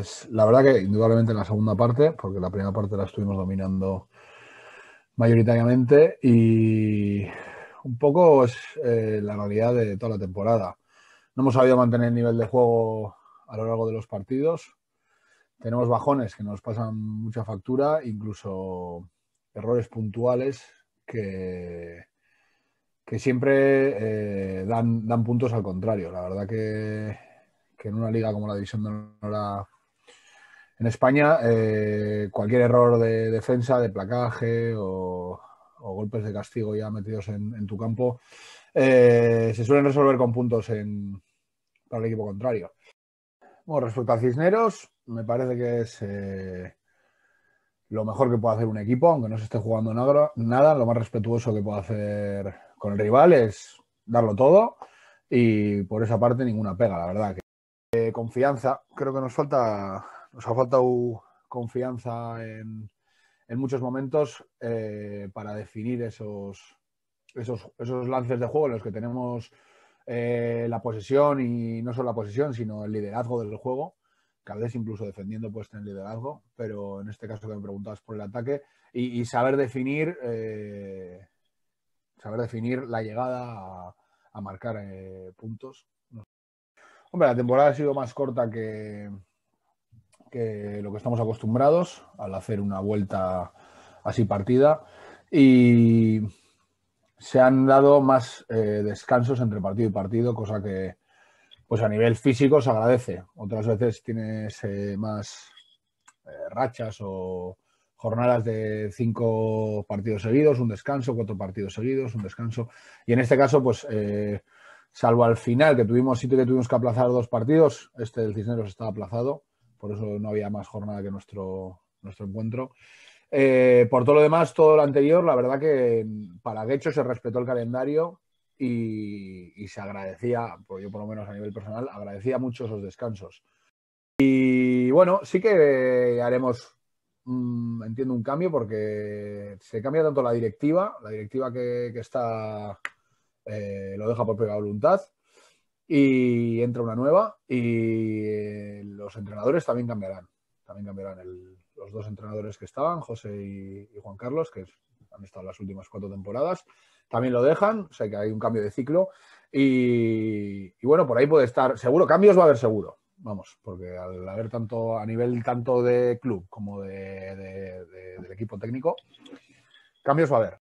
Pues, la verdad que indudablemente en la segunda parte, porque la primera parte la estuvimos dominando mayoritariamente y un poco es eh, la realidad de toda la temporada. No hemos sabido mantener el nivel de juego a lo largo de los partidos. Tenemos bajones que nos pasan mucha factura, incluso errores puntuales que, que siempre eh, dan, puntos al contrario. La verdad que, en una liga como la División de Honor en España, eh, cualquier error de defensa, de placaje o, golpes de castigo ya metidos en, tu campo, eh, se suelen resolver con puntos en, para el equipo contrario. Bueno, respecto a Cisneros, me parece que es eh, lo mejor que puede hacer un equipo, aunque no se esté jugando nada, lo más respetuoso que puede hacer con el rival es darlo todo y por esa parte ninguna pega, la verdad. confianza, creo que nos falta nos ha faltado confianza en, muchos momentos eh, para definir esos, esos, lances de juego en los que tenemos eh, la posesión y no solo la posesión, sino el liderazgo del juego, que vez incluso defendiendo pues tener liderazgo, pero en este caso que me preguntabas por el ataque, y, saber definir eh, saber definir la llegada a marcar puntos. Hombre, la temporada ha sido más corta que, que lo que estamos acostumbrados al hacer una vuelta así partida y se han dado más eh, descansos entre partido y partido, cosa que pues a nivel físico se agradece. Otras veces tienes eh, más eh, rachas o jornadas de cinco partidos seguidos, un descanso, cuatro partidos seguidos, un descanso. Y en este caso, pues salvo al final, que tuvimos sitio que tuvimos que aplazar dos partidos, este del Cisneros estaba aplazado por eso no había más jornada que nuestro, nuestro encuentro. Eh, por todo lo demás, todo lo anterior, la verdad que para Guecho se respetó el calendario y, se agradecía, pues yo por lo menos a nivel personal, agradecía mucho esos descansos. Y bueno, sí que haremos, mm, entiendo, un cambio porque se cambia tanto la directiva, la directiva que, está, eh, lo deja por propia voluntad, y entra una nueva y eh, los entrenadores también cambiarán. También cambiarán los dos entrenadores que estaban, José y, Juan Carlos, que han estado las últimas cuatro temporadas, también lo dejan, o sea que hay un cambio de ciclo y, bueno, por ahí puede estar, seguro, cambios va a haber seguro, vamos, porque al haber tanto, a nivel tanto de club como de, del equipo técnico, cambios va a haber.